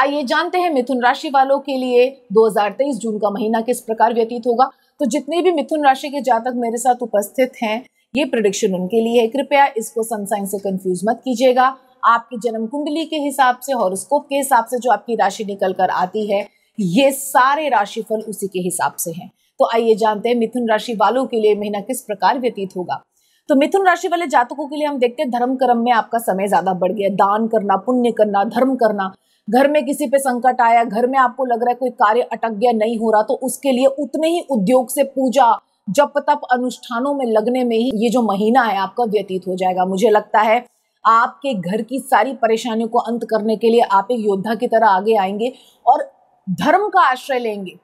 आइए जानते हैं मिथुन राशि वालों के लिए 2023 जून का महीना किस प्रकार व्यतीत होगा तो जितने भी मिथुन राशि के जातक मेरे साथ उपस्थित हैं ये प्रोडिक्शन उनके लिए है कृपया इसको सनसाइन से कंफ्यूज मत कीजिएगा आपकी जन्म कुंडली के हिसाब से हॉरोस्कोप के हिसाब से जो आपकी राशि निकल कर आती है ये सारे राशिफल उसी के हिसाब से हैं तो आइए जानते हैं मिथुन राशि वालों के लिए महीना किस प्रकार व्यतीत होगा तो मिथुन राशि वाले जातकों के लिए हम देखते हैं धर्म कर्म में आपका समय ज्यादा बढ़ गया दान करना पुण्य करना धर्म करना घर में किसी पे संकट आया घर में आपको लग रहा है कोई कार्य अटक गया नहीं हो रहा तो उसके लिए उतने ही उद्योग से पूजा जप तप अनुष्ठानों में लगने में ही ये जो महीना है आपका व्यतीत हो जाएगा मुझे लगता है आपके घर की सारी परेशानियों को अंत करने के लिए आप एक योद्धा की तरह आगे आएंगे और धर्म का आश्रय लेंगे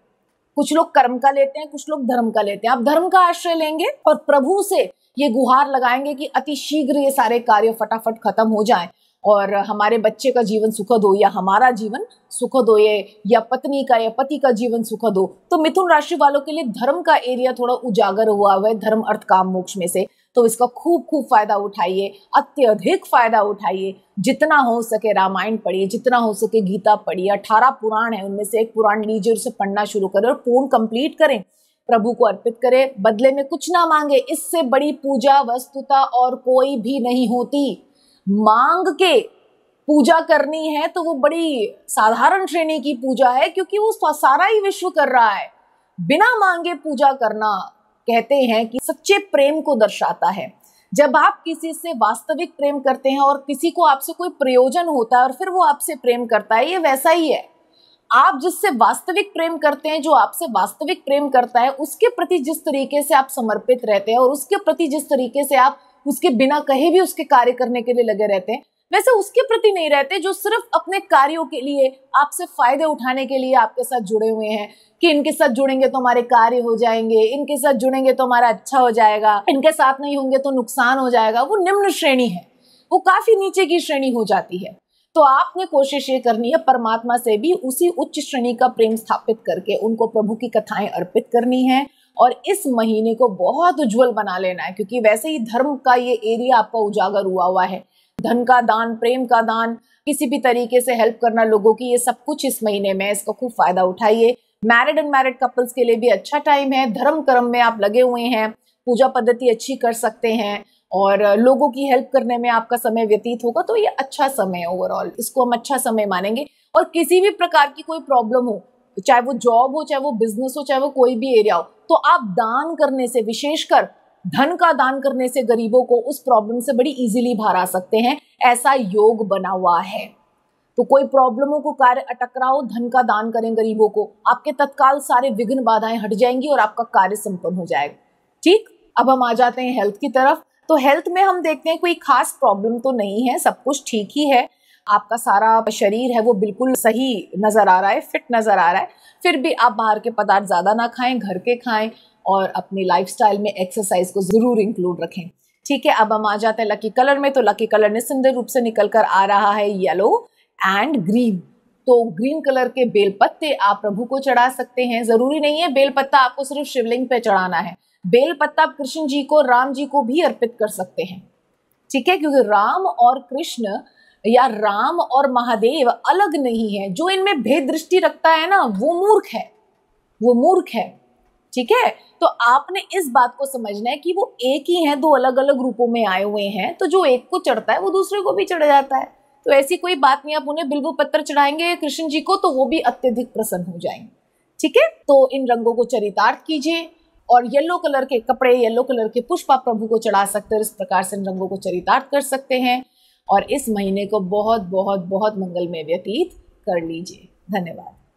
कुछ लोग कर्म का लेते हैं कुछ लोग धर्म का लेते हैं आप धर्म का आश्रय लेंगे और प्रभु से ये गुहार लगाएंगे कि अति शीघ्र ये सारे कार्य फटाफट खत्म हो जाए और हमारे बच्चे का जीवन सुखद हो या हमारा जीवन सुखद हो ये या पत्नी का या पति का जीवन सुखद हो तो मिथुन राशि वालों के लिए धर्म का एरिया थोड़ा उजागर हुआ हुआ है धर्म अर्थ काम मोक्ष में से तो इसका खूब खूब फायदा उठाइए अत्यधिक फायदा उठाइए जितना हो सके रामायण पढ़िए जितना हो सके गीता पढ़िए अठारह पुराण है उनमें से एक पुराण लीजिए उसे पढ़ना शुरू करें और पूर्ण कंप्लीट करें प्रभु को अर्पित करें बदले में कुछ ना मांगे इससे बड़ी पूजा वस्तुता और कोई भी नहीं होती मांग के पूजा करनी है तो वो बड़ी साधारण श्रेणी की पूजा है क्योंकि वो सारा ही विश्व कर रहा है बिना मांगे पूजा करना कहते हैं कि सच्चे प्रेम को दर्शाता है जब आप किसी से वास्तविक प्रेम करते हैं और किसी को आपसे कोई प्रयोजन होता है और फिर वो आपसे प्रेम करता है ये वैसा ही है आप जिससे वास्तविक प्रेम करते हैं जो आपसे वास्तविक प्रेम करता है उसके प्रति जिस तरीके से आप समर्पित रहते हैं और उसके प्रति जिस तरीके से आप उसके बिना कहीं भी उसके कार्य करने के लिए लगे रहते हैं वैसे उसके प्रति नहीं रहते जो सिर्फ अपने कार्यों के लिए आपसे फायदे उठाने के लिए आपके साथ जुड़े हुए हैं कि इनके साथ जुड़ेंगे तो हमारे कार्य हो जाएंगे इनके साथ जुड़ेंगे तो हमारा अच्छा हो जाएगा इनके साथ नहीं होंगे तो नुकसान हो जाएगा वो निम्न श्रेणी है वो काफी नीचे की श्रेणी हो जाती है तो आपने कोशिश ये करनी है परमात्मा से भी उसी उच्च श्रेणी का प्रेम स्थापित करके उनको प्रभु की कथाएं अर्पित करनी है और इस महीने को बहुत उज्जवल बना लेना है क्योंकि वैसे ही धर्म का ये एरिया आपका उजागर हुआ हुआ है धन का दान प्रेम का दान किसी भी तरीके से हेल्प करना लोगों की ये सब कुछ इस महीने में इसका खूब फायदा उठाइए मैरिड एंड मैरिड कपल्स के लिए भी अच्छा टाइम है धर्म कर्म में आप लगे हुए हैं पूजा पद्धति अच्छी कर सकते हैं और लोगों की हेल्प करने में आपका समय व्यतीत होगा तो ये अच्छा समय है ओवरऑल इसको हम अच्छा समय मानेंगे और किसी भी प्रकार की कोई प्रॉब्लम हो चाहे वो जॉब हो चाहे वो बिजनेस हो चाहे वो कोई भी एरिया हो तो आप दान करने से विशेषकर धन का दान करने से गरीबों को उस प्रॉब्लम से बड़ी इजीली बाहर आ सकते हैं ऐसा योग बना हुआ है तो कोई प्रॉब्लमों को कार्य अटकराओ धन का दान करें गरीबों को आपके तत्काल सारे विघ्न बाधाएं हट जाएंगी और आपका कार्य संपन्न हो जाएगा ठीक अब हम आ जाते हैं हेल्थ की तरफ तो हेल्थ में हम देखते हैं कोई खास प्रॉब्लम तो नहीं है सब कुछ ठीक ही है आपका सारा शरीर है वो बिल्कुल सही नज़र आ रहा है फिट नज़र आ रहा है फिर भी आप बाहर के पदार्थ ज़्यादा ना खाएं घर के खाएं और अपनी लाइफ में एक्सरसाइज को ज़रूर इंक्लूड रखें ठीक है अब हम आ जाते हैं लकी कलर में तो लकी कलर निस्संदेह रूप से निकल कर आ रहा है येलो एंड ग्रीन तो ग्रीन कलर के बेलपत्ते आप प्रभु को चढ़ा सकते हैं ज़रूरी नहीं है बेलपत्ता आपको सिर्फ शिवलिंग पे चढ़ाना है बेलपत्ता आप कृष्ण जी को राम जी को भी अर्पित कर सकते हैं ठीक है क्योंकि राम और कृष्ण या राम और महादेव अलग नहीं है जो इनमें भेद दृष्टि रखता है ना वो मूर्ख है वो मूर्ख है ठीक है तो आपने इस बात को समझना है कि वो एक ही है दो अलग अलग रूपों में आए हुए हैं तो जो एक को चढ़ता है वो दूसरे को भी चढ़ जाता है तो ऐसी कोई बात नहीं आप उन्हें बिल्व पत्र चढ़ाएंगे कृष्ण जी को तो वो भी अत्यधिक प्रसन्न हो जाएंगे ठीक है तो इन रंगों को चरितार्थ कीजिए और येलो कलर के कपड़े येलो कलर के पुष्प आप प्रभु को चढ़ा सकते हैं इस प्रकार से इन रंगों को चरितार्थ कर सकते हैं और इस महीने को बहुत बहुत बहुत मंगलमय व्यतीत कर लीजिए धन्यवाद